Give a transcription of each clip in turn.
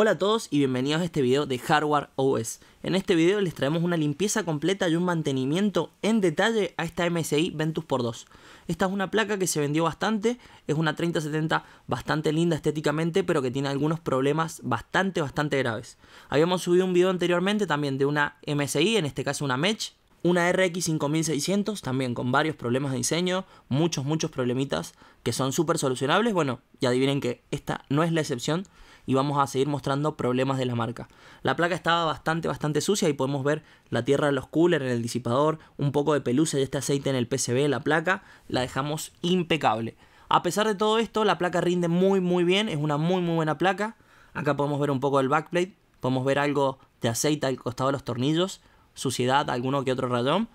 Hola a todos y bienvenidos a este video de Hardware OS. En este video les traemos una limpieza completa y un mantenimiento en detalle a esta MSI Ventus por 2 Esta es una placa que se vendió bastante, es una 3070 bastante linda estéticamente, pero que tiene algunos problemas bastante, bastante graves. Habíamos subido un video anteriormente también de una MSI, en este caso una Mech, una RX 5600 también con varios problemas de diseño, muchos, muchos problemitas que son súper solucionables. Bueno, ya adivinen que esta no es la excepción y vamos a seguir mostrando problemas de la marca. La placa estaba bastante, bastante sucia y podemos ver la tierra de los coolers en el disipador, un poco de pelusa y este aceite en el PCB, la placa, la dejamos impecable. A pesar de todo esto, la placa rinde muy, muy bien, es una muy, muy buena placa. Acá podemos ver un poco del backplate, podemos ver algo de aceite al costado de los tornillos, suciedad, alguno que otro rayón,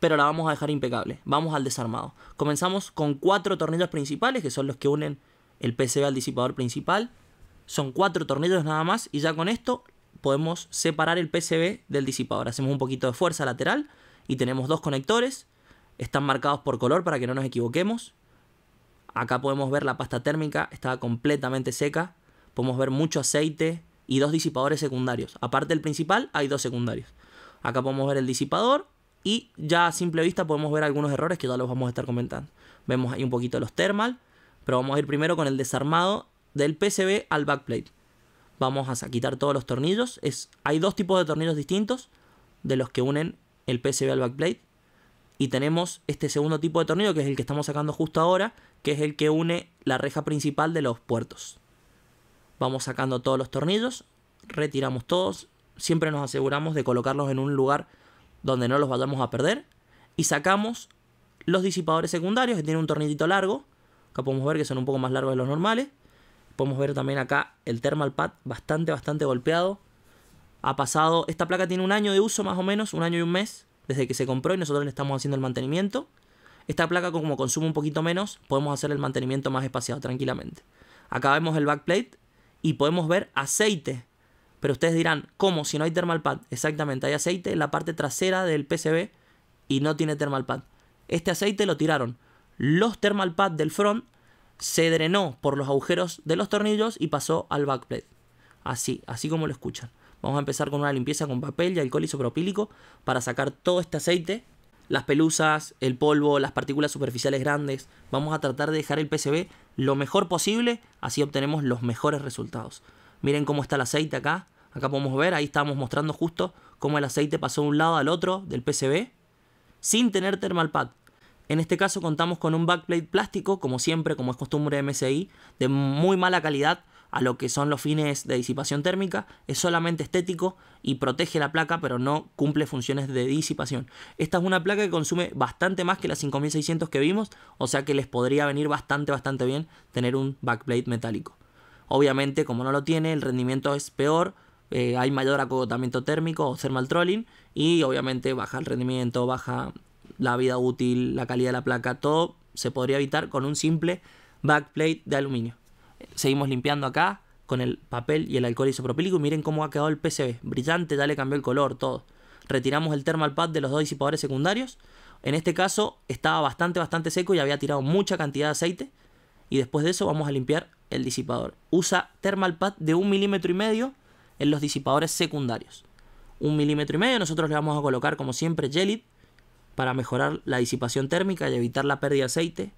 pero la vamos a dejar impecable. Vamos al desarmado. Comenzamos con cuatro tornillos principales, que son los que unen el PCB al disipador principal. Son cuatro tornillos nada más y ya con esto podemos separar el PCB del disipador. Hacemos un poquito de fuerza lateral y tenemos dos conectores. Están marcados por color para que no nos equivoquemos. Acá podemos ver la pasta térmica, está completamente seca. Podemos ver mucho aceite y dos disipadores secundarios. Aparte del principal, hay dos secundarios. Acá podemos ver el disipador y ya a simple vista podemos ver algunos errores que ya los vamos a estar comentando. Vemos ahí un poquito los thermal, pero vamos a ir primero con el desarmado del PCB al backplate. Vamos a quitar todos los tornillos. Es, hay dos tipos de tornillos distintos de los que unen el PCB al backplate. Y tenemos este segundo tipo de tornillo, que es el que estamos sacando justo ahora, que es el que une la reja principal de los puertos. Vamos sacando todos los tornillos, retiramos todos. Siempre nos aseguramos de colocarlos en un lugar donde no los vayamos a perder. Y sacamos los disipadores secundarios, que tienen un tornillito largo, Acá podemos ver que son un poco más largos de los normales. Podemos ver también acá el thermal pad bastante, bastante golpeado. Ha pasado, esta placa tiene un año de uso más o menos, un año y un mes, desde que se compró y nosotros le estamos haciendo el mantenimiento. Esta placa como consume un poquito menos, podemos hacer el mantenimiento más espaciado tranquilamente. Acá vemos el backplate y podemos ver aceite. Pero ustedes dirán, ¿cómo? Si no hay thermal pad. Exactamente, hay aceite en la parte trasera del PCB y no tiene thermal pad. Este aceite lo tiraron. Los thermal pad del front se drenó por los agujeros de los tornillos y pasó al backplate. Así, así como lo escuchan. Vamos a empezar con una limpieza con papel y alcohol isopropílico para sacar todo este aceite, las pelusas, el polvo, las partículas superficiales grandes. Vamos a tratar de dejar el PCB lo mejor posible, así obtenemos los mejores resultados. Miren cómo está el aceite acá. Acá podemos ver, ahí estamos mostrando justo cómo el aceite pasó de un lado al otro del PCB sin tener thermal pad. En este caso contamos con un backplate plástico, como siempre, como es costumbre de MSI, de muy mala calidad a lo que son los fines de disipación térmica, es solamente estético y protege la placa, pero no cumple funciones de disipación. Esta es una placa que consume bastante más que las 5600 que vimos, o sea que les podría venir bastante, bastante bien tener un backplate metálico. Obviamente, como no lo tiene, el rendimiento es peor, eh, hay mayor acogotamiento térmico o thermal trolling y obviamente baja el rendimiento, baja la vida útil, la calidad de la placa, todo se podría evitar con un simple backplate de aluminio. Seguimos limpiando acá con el papel y el alcohol isopropílico y miren cómo ha quedado el PCB. Brillante, ya le cambió el color, todo. Retiramos el thermal pad de los dos disipadores secundarios. En este caso estaba bastante, bastante seco y había tirado mucha cantidad de aceite. Y después de eso vamos a limpiar el disipador. Usa thermal pad de un milímetro y medio en los disipadores secundarios. Un milímetro y medio, nosotros le vamos a colocar como siempre gelit para mejorar la disipación térmica y evitar la pérdida de aceite.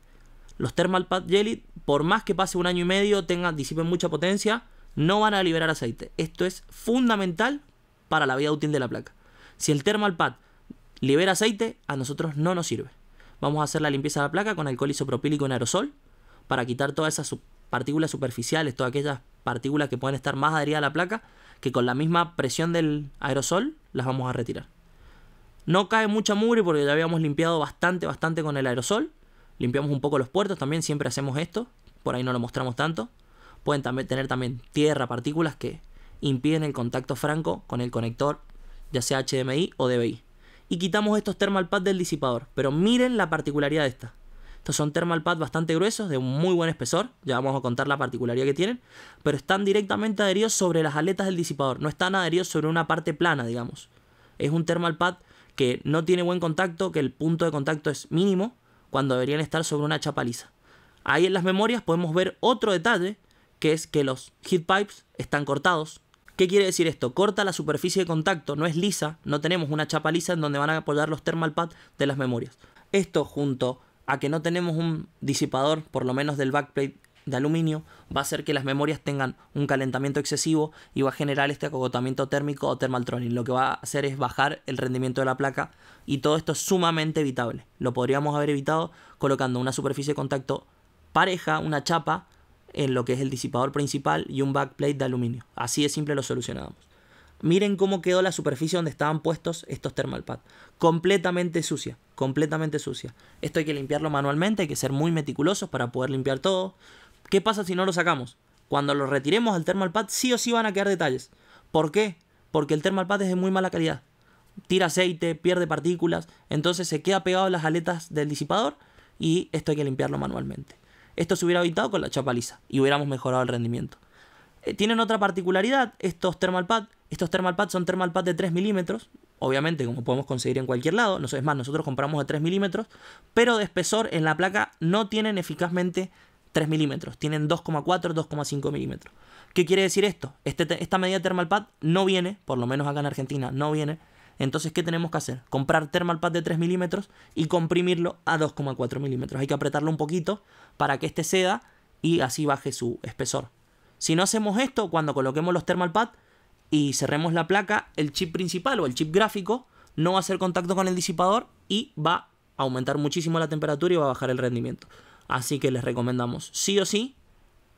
Los Thermal Pad Jelly, por más que pase un año y medio, tengan, disipen mucha potencia, no van a liberar aceite. Esto es fundamental para la vida útil de la placa. Si el Thermal Pad libera aceite, a nosotros no nos sirve. Vamos a hacer la limpieza de la placa con alcohol isopropílico en aerosol para quitar todas esas partículas superficiales, todas aquellas partículas que pueden estar más adheridas a la placa, que con la misma presión del aerosol las vamos a retirar. No cae mucha mugre porque ya habíamos limpiado bastante, bastante con el aerosol. Limpiamos un poco los puertos también, siempre hacemos esto. Por ahí no lo mostramos tanto. Pueden tener también tierra, partículas que impiden el contacto franco con el conector, ya sea HDMI o DBI. Y quitamos estos thermal pads del disipador. Pero miren la particularidad de esta. Estos son thermal pads bastante gruesos, de un muy buen espesor. Ya vamos a contar la particularidad que tienen. Pero están directamente adheridos sobre las aletas del disipador. No están adheridos sobre una parte plana, digamos. Es un thermal pad que no tiene buen contacto, que el punto de contacto es mínimo, cuando deberían estar sobre una chapa lisa. Ahí en las memorias podemos ver otro detalle, que es que los heatpipes pipes están cortados. ¿Qué quiere decir esto? Corta la superficie de contacto, no es lisa, no tenemos una chapa lisa en donde van a apoyar los thermal pads de las memorias. Esto junto a que no tenemos un disipador, por lo menos del backplate de aluminio va a hacer que las memorias tengan un calentamiento excesivo y va a generar este acogotamiento térmico o thermal throttling. Lo que va a hacer es bajar el rendimiento de la placa y todo esto es sumamente evitable. Lo podríamos haber evitado colocando una superficie de contacto pareja, una chapa en lo que es el disipador principal y un backplate de aluminio. Así de simple lo solucionamos. Miren cómo quedó la superficie donde estaban puestos estos thermal pads. Completamente sucia, completamente sucia. Esto hay que limpiarlo manualmente, hay que ser muy meticulosos para poder limpiar todo. ¿Qué pasa si no lo sacamos? Cuando lo retiremos al thermal pad sí o sí van a quedar detalles. ¿Por qué? Porque el thermal pad es de muy mala calidad. Tira aceite, pierde partículas, entonces se queda pegado a las aletas del disipador y esto hay que limpiarlo manualmente. Esto se hubiera evitado con la chapa lisa y hubiéramos mejorado el rendimiento. Eh, tienen otra particularidad estos thermal Estos thermal pads son thermal pad de 3 milímetros, obviamente como podemos conseguir en cualquier lado, no es más, nosotros compramos de 3 milímetros, pero de espesor en la placa no tienen eficazmente 3 milímetros, tienen 2,4, 2,5 milímetros. ¿Qué quiere decir esto? Este esta medida thermal pad no viene, por lo menos acá en Argentina, no viene. Entonces, ¿qué tenemos que hacer? Comprar thermal pad de 3 milímetros y comprimirlo a 2,4 milímetros. Hay que apretarlo un poquito para que este ceda y así baje su espesor. Si no hacemos esto, cuando coloquemos los thermal pad y cerremos la placa, el chip principal o el chip gráfico no va a hacer contacto con el disipador y va a aumentar muchísimo la temperatura y va a bajar el rendimiento. Así que les recomendamos sí o sí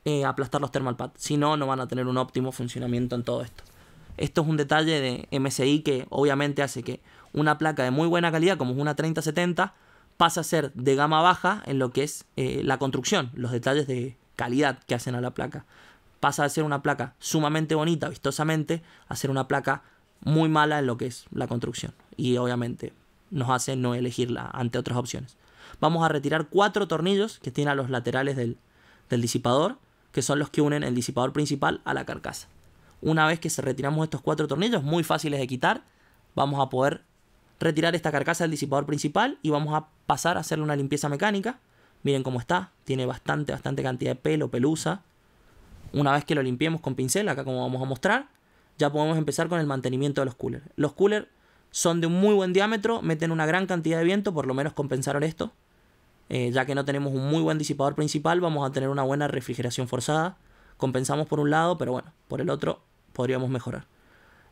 eh, aplastar los thermal pads. Si no, no van a tener un óptimo funcionamiento en todo esto. Esto es un detalle de MSI que obviamente hace que una placa de muy buena calidad como es una 3070 pasa a ser de gama baja en lo que es eh, la construcción, los detalles de calidad que hacen a la placa. Pasa de ser una placa sumamente bonita, vistosamente, a ser una placa muy mala en lo que es la construcción. Y obviamente nos hace no elegirla ante otras opciones vamos a retirar cuatro tornillos que tienen a los laterales del, disipador, que son los que unen el disipador principal a la carcasa. Una vez que se retiramos estos cuatro tornillos, muy fáciles de quitar, vamos a poder retirar esta carcasa del disipador principal y vamos a pasar a hacerle una limpieza mecánica. Miren cómo está, tiene bastante, bastante cantidad de pelo, pelusa. Una vez que lo limpiemos con pincel, acá como vamos a mostrar, ya podemos empezar con el mantenimiento de los coolers. Los coolers son de un muy buen diámetro, meten una gran cantidad de viento, por lo menos compensaron esto. Eh, ya que no tenemos un muy buen disipador principal, vamos a tener una buena refrigeración forzada. Compensamos por un lado, pero bueno, por el otro podríamos mejorar.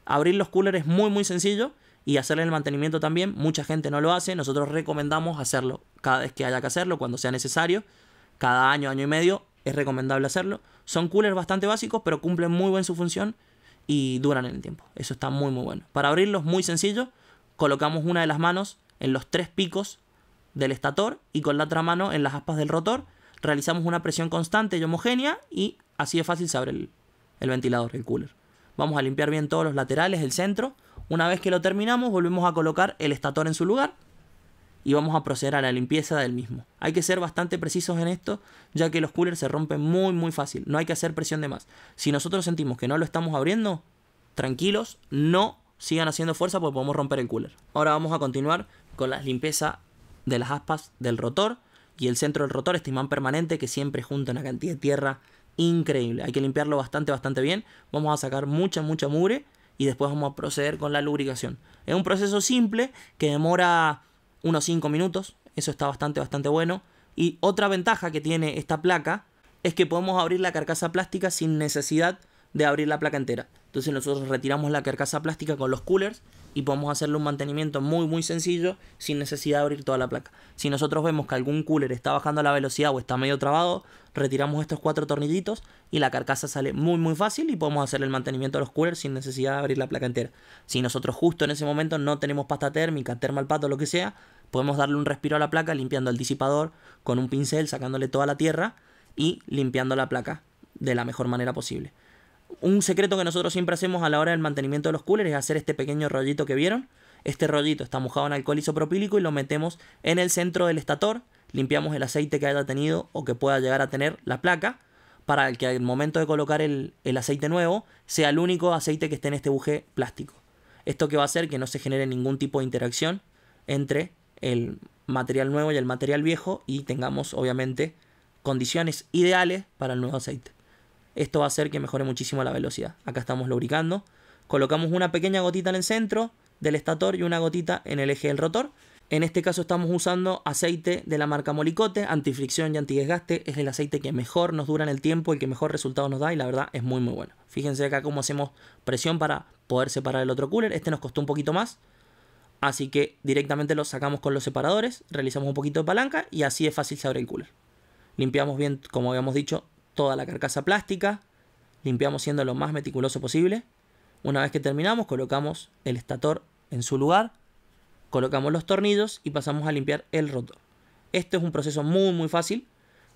Abrir los coolers es muy muy sencillo y hacerle el mantenimiento también. Mucha gente no lo hace, nosotros recomendamos hacerlo cada vez que haya que hacerlo, cuando sea necesario. Cada año, año y medio es recomendable hacerlo. Son coolers bastante básicos, pero cumplen muy bien su función y duran en el tiempo. Eso está muy muy bueno. Para abrirlos muy sencillo, colocamos una de las manos en los tres picos del estator y con la otra mano en las aspas del rotor realizamos una presión constante y homogénea y así de fácil se abre el, el ventilador, el cooler. Vamos a limpiar bien todos los laterales, el centro. Una vez que lo terminamos volvemos a colocar el estator en su lugar y vamos a proceder a la limpieza del mismo. Hay que ser bastante precisos en esto, ya que los coolers se rompen muy muy fácil, no hay que hacer presión de más. Si nosotros sentimos que no lo estamos abriendo, tranquilos, no sigan haciendo fuerza porque podemos romper el cooler. Ahora vamos a continuar con la limpieza de las aspas del rotor y el centro del rotor, este imán permanente que siempre junta una cantidad de tierra increíble. Hay que limpiarlo bastante, bastante bien. Vamos a sacar mucha, mucha mugre y después vamos a proceder con la lubricación. Es un proceso simple que demora unos 5 minutos, eso está bastante, bastante bueno. Y otra ventaja que tiene esta placa es que podemos abrir la carcasa plástica sin necesidad de abrir la placa entera. Entonces nosotros retiramos la carcasa plástica con los coolers y podemos hacerle un mantenimiento muy muy sencillo sin necesidad de abrir toda la placa. Si nosotros vemos que algún cooler está bajando la velocidad o está medio trabado, retiramos estos cuatro tornillitos y la carcasa sale muy muy fácil y podemos hacer el mantenimiento de los coolers sin necesidad de abrir la placa entera. Si nosotros justo en ese momento no tenemos pasta térmica, termalpato, lo que sea, podemos darle un respiro a la placa limpiando el disipador con un pincel, sacándole toda la tierra y limpiando la placa de la mejor manera posible. Un secreto que nosotros siempre hacemos a la hora del mantenimiento de los coolers es hacer este pequeño rollito que vieron. Este rollito está mojado en alcohol isopropílico y lo metemos en el centro del estator. Limpiamos el aceite que haya tenido o que pueda llegar a tener la placa para que al momento de colocar el, el aceite nuevo sea el único aceite que esté en este buje plástico. Esto que va a hacer que no se genere ningún tipo de interacción entre el material nuevo y el material viejo y tengamos obviamente condiciones ideales para el nuevo aceite. Esto va a hacer que mejore muchísimo la velocidad. Acá estamos lubricando. Colocamos una pequeña gotita en el centro del estator y una gotita en el eje del rotor. En este caso estamos usando aceite de la marca Molicote, antifricción y antidesgaste. Es el aceite que mejor nos dura en el tiempo, y que mejor resultado nos da y la verdad es muy muy bueno. Fíjense acá cómo hacemos presión para poder separar el otro cooler. Este nos costó un poquito más, así que directamente lo sacamos con los separadores, realizamos un poquito de palanca y así es fácil se abre el cooler. Limpiamos bien, como habíamos dicho, toda la carcasa plástica, limpiamos siendo lo más meticuloso posible. Una vez que terminamos, colocamos el estator en su lugar, colocamos los tornillos y pasamos a limpiar el rotor. Esto es un proceso muy muy fácil.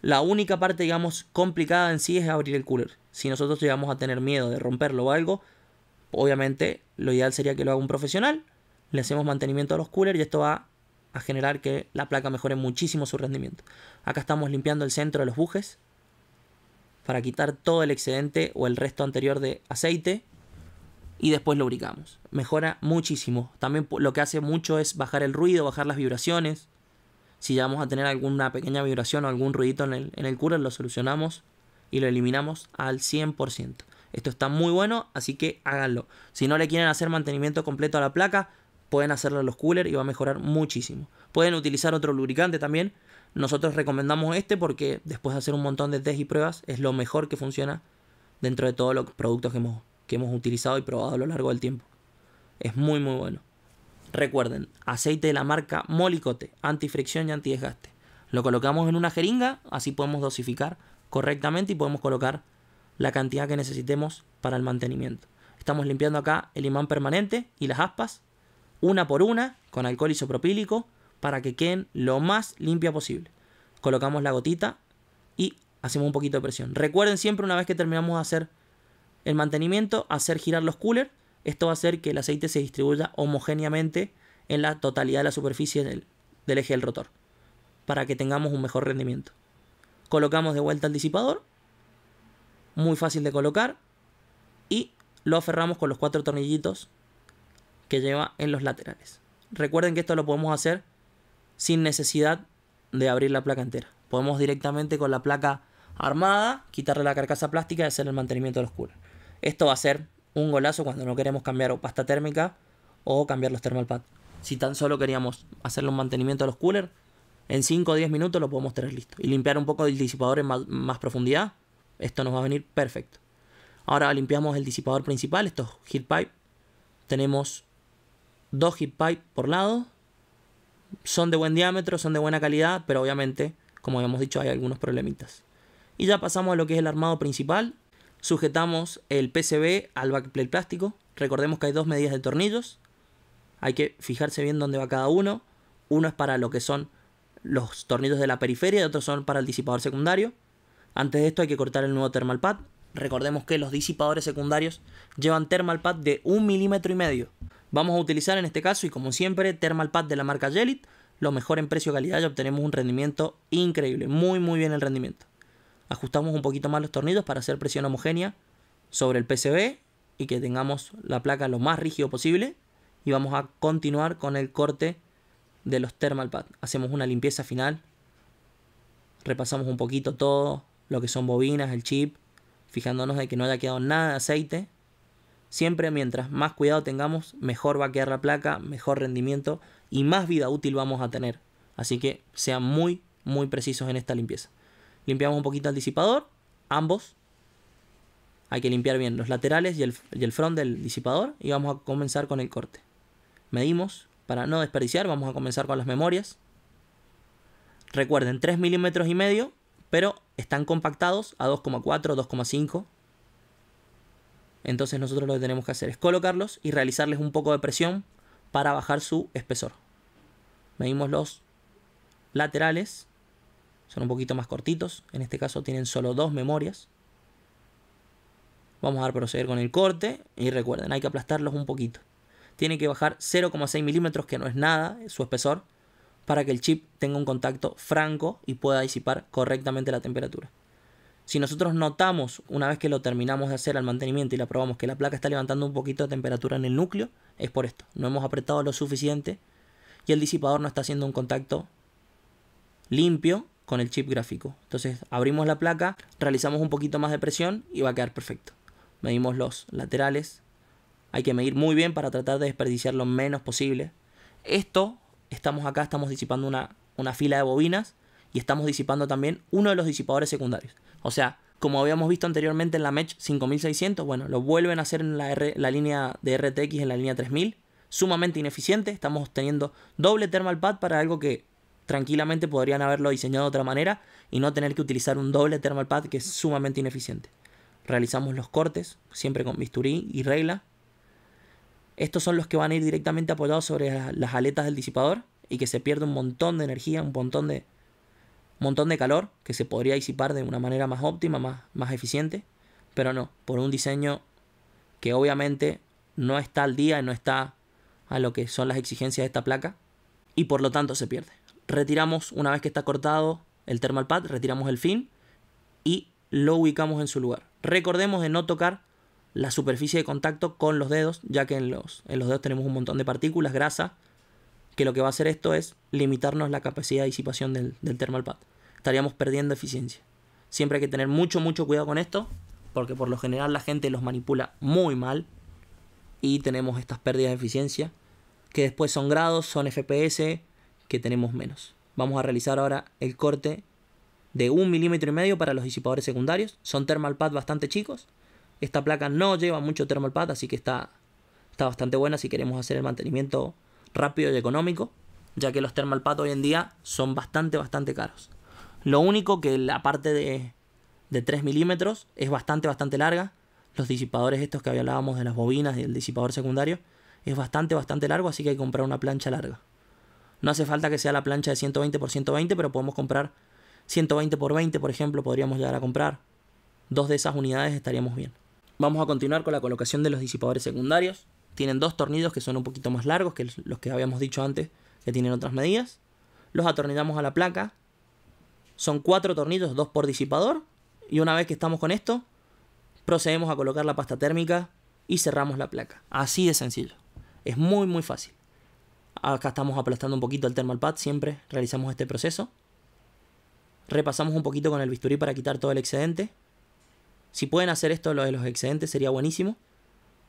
La única parte, digamos, complicada en sí es abrir el cooler. Si nosotros llegamos a tener miedo de romperlo o algo, obviamente lo ideal sería que lo haga un profesional. Le hacemos mantenimiento a los coolers y esto va a generar que la placa mejore muchísimo su rendimiento. Acá estamos limpiando el centro de los bujes, para quitar todo el excedente o el resto anterior de aceite y después lubricamos. Mejora muchísimo. También lo que hace mucho es bajar el ruido, bajar las vibraciones. Si vamos a tener alguna pequeña vibración o algún ruidito en el, en el cooler, lo solucionamos y lo eliminamos al 100%. Esto está muy bueno, así que háganlo. Si no le quieren hacer mantenimiento completo a la placa, pueden hacerlo en los coolers y va a mejorar muchísimo. Pueden utilizar otro lubricante también, nosotros recomendamos este porque después de hacer un montón de test y pruebas es lo mejor que funciona dentro de todos los productos que hemos, utilizado y probado a lo largo del tiempo. Es muy muy bueno. Recuerden, aceite de la marca Molicote, antifricción y antidesgaste. Lo colocamos en una jeringa, así podemos dosificar correctamente y podemos colocar la cantidad que necesitemos para el mantenimiento. Estamos limpiando acá el imán permanente y las aspas, una por una, con alcohol isopropílico, para que queden lo más limpia posible. Colocamos la gotita y hacemos un poquito de presión. Recuerden siempre una vez que terminamos de hacer el mantenimiento, hacer girar los coolers. Esto va a hacer que el aceite se distribuya homogéneamente en la totalidad de la superficie del, eje del rotor. Para que tengamos un mejor rendimiento. Colocamos de vuelta el disipador. Muy fácil de colocar. Y lo aferramos con los cuatro tornillitos que lleva en los laterales. Recuerden que esto lo podemos hacer sin necesidad de abrir la placa entera. Podemos directamente con la placa armada quitarle la carcasa plástica y hacer el mantenimiento de los coolers. Esto va a ser un golazo cuando no queremos cambiar pasta térmica o cambiar los thermal pads. Si tan solo queríamos hacerle un mantenimiento a los coolers, en 5 o 10 minutos lo podemos tener listo. Y limpiar un poco el disipador en más, profundidad, esto nos va a venir perfecto. Ahora limpiamos el disipador principal, estos heat pipe. Tenemos dos heat pipe por lado, son de buen diámetro, son de buena calidad, pero obviamente, como habíamos dicho, hay algunos problemitas. Y ya pasamos a lo que es el armado principal. Sujetamos el PCB al backplate plástico. Recordemos que hay dos medidas de tornillos. Hay que fijarse bien dónde va cada uno. Uno es para lo que son los tornillos de la periferia y otros son para el disipador secundario. Antes de esto hay que cortar el nuevo thermal pad. Recordemos que los disipadores secundarios llevan thermal pad de un milímetro y medio. Vamos a utilizar en este caso y como siempre Thermal Pad de la marca Gelit, lo mejor en precio-calidad y obtenemos un rendimiento increíble, muy muy bien el rendimiento. Ajustamos un poquito más los tornillos para hacer presión homogénea sobre el PCB y que tengamos la placa lo más rígido posible y vamos a continuar con el corte de los thermal pad. Hacemos una limpieza final, repasamos un poquito todo lo que son bobinas, el chip, fijándonos de que no haya quedado nada de aceite Siempre mientras más cuidado tengamos, mejor va a quedar la placa, mejor rendimiento y más vida útil vamos a tener. Así que sean muy, muy precisos en esta limpieza. Limpiamos un poquito el disipador, ambos. Hay que limpiar bien los laterales y el, y el front del disipador y vamos a comenzar con el corte. Medimos, para no desperdiciar, vamos a comenzar con las memorias. Recuerden, 3 milímetros y medio, pero están compactados a 2,4, 2,5 entonces nosotros lo que tenemos que hacer es colocarlos y realizarles un poco de presión para bajar su espesor. Medimos los laterales, son un poquito más cortitos, en este caso tienen solo dos memorias. Vamos a proceder con el corte y recuerden, hay que aplastarlos un poquito. Tiene que bajar 0,6 milímetros, que no es nada, su espesor, para que el chip tenga un contacto franco y pueda disipar correctamente la temperatura. Si nosotros notamos, una vez que lo terminamos de hacer al mantenimiento y la probamos, que la placa está levantando un poquito de temperatura en el núcleo, es por esto. No hemos apretado lo suficiente y el disipador no está haciendo un contacto limpio con el chip gráfico. Entonces abrimos la placa, realizamos un poquito más de presión y va a quedar perfecto. Medimos los laterales. Hay que medir muy bien para tratar de desperdiciar lo menos posible. Esto, estamos acá, estamos disipando una, una fila de bobinas y estamos disipando también uno de los disipadores secundarios. O sea, como habíamos visto anteriormente en la Mech 5600, bueno, lo vuelven a hacer en la, la línea de RTX, en la línea 3000. Sumamente ineficiente, estamos teniendo doble thermal pad para algo que tranquilamente podrían haberlo diseñado de otra manera y no tener que utilizar un doble thermal pad que es sumamente ineficiente. Realizamos los cortes, siempre con bisturí y regla. Estos son los que van a ir directamente apoyados sobre las aletas del disipador y que se pierde un montón de energía, un montón de, montón de calor que se podría disipar de una manera más óptima, más, más eficiente, pero no, por un diseño que obviamente no está al día y no está a lo que son las exigencias de esta placa y por lo tanto se pierde. Retiramos una vez que está cortado el thermal pad, retiramos el fin y lo ubicamos en su lugar. Recordemos de no tocar la superficie de contacto con los dedos, ya que en los, en los dedos tenemos un montón de partículas, grasa, que lo que va a hacer esto es limitarnos la capacidad de disipación del, del thermal pad. Estaríamos perdiendo eficiencia. Siempre hay que tener mucho, mucho cuidado con esto, porque por lo general la gente los manipula muy mal y tenemos estas pérdidas de eficiencia, que después son grados, son FPS, que tenemos menos. Vamos a realizar ahora el corte de un milímetro y medio para los disipadores secundarios. Son thermal pad bastante chicos. Esta placa no lleva mucho thermal pad, así que está, está bastante buena si queremos hacer el mantenimiento rápido y económico, ya que los termalpatos hoy en día son bastante, bastante caros. Lo único que la parte de, de 3 milímetros es bastante, bastante larga. Los disipadores estos que hablábamos de las bobinas y el disipador secundario es bastante, bastante largo, así que hay que comprar una plancha larga. No hace falta que sea la plancha de 120 por 120, pero podemos comprar 120 por 20, por ejemplo, podríamos llegar a comprar. Dos de esas unidades estaríamos bien. Vamos a continuar con la colocación de los disipadores secundarios. Tienen dos tornillos que son un poquito más largos que los que habíamos dicho antes, que tienen otras medidas. Los atornillamos a la placa. Son cuatro tornillos, dos por disipador. Y una vez que estamos con esto, procedemos a colocar la pasta térmica y cerramos la placa. Así de sencillo. Es muy, muy fácil. Acá estamos aplastando un poquito el thermal pad, siempre realizamos este proceso. Repasamos un poquito con el bisturí para quitar todo el excedente. Si pueden hacer esto lo de los excedentes sería buenísimo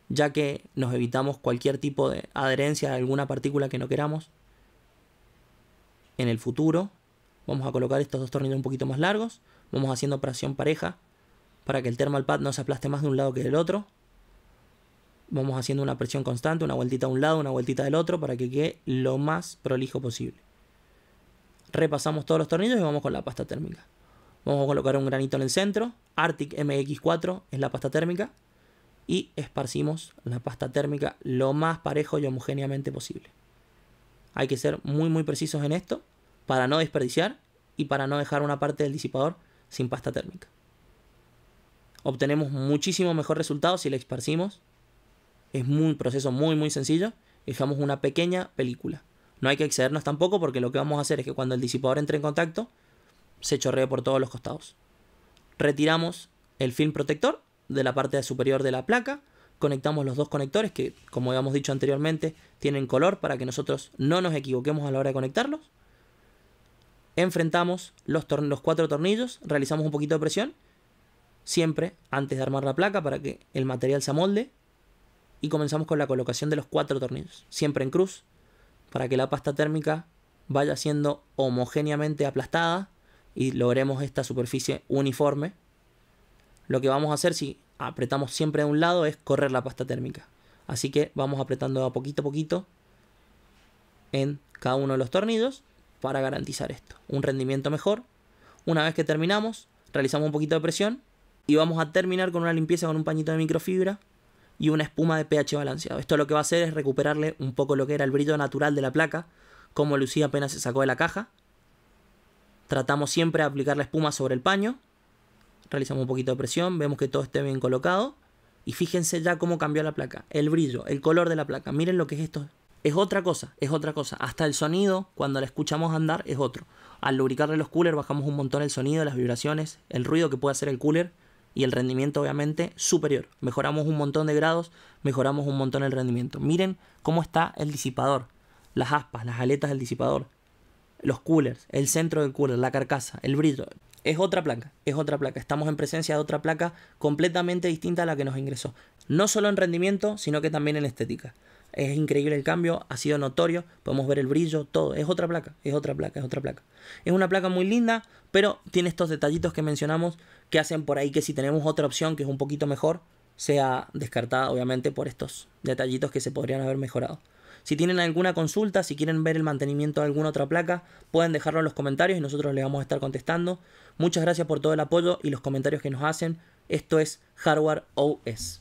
ya que nos evitamos cualquier tipo de adherencia a alguna partícula que no queramos. En el futuro vamos a colocar estos dos tornillos un poquito más largos, vamos haciendo operación pareja para que el thermal pad no se aplaste más de un lado que del otro. Vamos haciendo una presión constante, una vueltita a un lado, una vueltita del otro, para que quede lo más prolijo posible. Repasamos todos los tornillos y vamos con la pasta térmica. Vamos a colocar un granito en el centro. Arctic MX4 es la pasta térmica y esparcimos la pasta térmica lo más parejo y homogéneamente posible. Hay que ser muy muy precisos en esto para no desperdiciar y para no dejar una parte del disipador sin pasta térmica. Obtenemos muchísimo mejor resultado si la esparcimos. Es un proceso muy muy sencillo. Dejamos una pequeña película. No hay que excedernos tampoco porque lo que vamos a hacer es que cuando el disipador entre en contacto se chorree por todos los costados. Retiramos el film protector de la parte superior de la placa. Conectamos los dos conectores que, como habíamos dicho anteriormente, tienen color para que nosotros no nos equivoquemos a la hora de conectarlos. Enfrentamos los, los cuatro tornillos, realizamos un poquito de presión, siempre antes de armar la placa para que el material se amolde. Y comenzamos con la colocación de los cuatro tornillos, siempre en cruz, para que la pasta térmica vaya siendo homogéneamente aplastada y logremos esta superficie uniforme lo que vamos a hacer si apretamos siempre de un lado es correr la pasta térmica. Así que vamos apretando a poquito a poquito en cada uno de los tornillos para garantizar esto. Un rendimiento mejor. Una vez que terminamos, realizamos un poquito de presión y vamos a terminar con una limpieza con un pañito de microfibra y una espuma de pH balanceado. Esto lo que va a hacer es recuperarle un poco lo que era el brillo natural de la placa, como lucía apenas se sacó de la caja. Tratamos siempre de aplicar la espuma sobre el paño realizamos un poquito de presión, vemos que todo esté bien colocado y fíjense ya cómo cambió la placa, el brillo, el color de la placa, miren lo que es esto. Es otra cosa, es otra cosa. Hasta el sonido, cuando la escuchamos andar, es otro. Al lubricarle los coolers bajamos un montón el sonido, las vibraciones, el ruido que puede hacer el cooler y el rendimiento obviamente superior. Mejoramos un montón de grados, mejoramos un montón el rendimiento. Miren cómo está el disipador, las aspas, las aletas del disipador, los coolers, el centro del cooler, la carcasa, el brillo es otra placa, es otra placa. Estamos en presencia de otra placa completamente distinta a la que nos ingresó. No solo en rendimiento, sino que también en estética. Es increíble el cambio, ha sido notorio, podemos ver el brillo, todo. Es otra placa, es otra placa, es otra placa. Es una placa muy linda, pero tiene estos detallitos que mencionamos que hacen por ahí que si tenemos otra opción que es un poquito mejor, sea descartada obviamente por estos detallitos que se podrían haber mejorado. Si tienen alguna consulta, si quieren ver el mantenimiento de alguna otra placa, pueden dejarlo en los comentarios y nosotros les vamos a estar contestando. Muchas gracias por todo el apoyo y los comentarios que nos hacen. Esto es Hardware OS.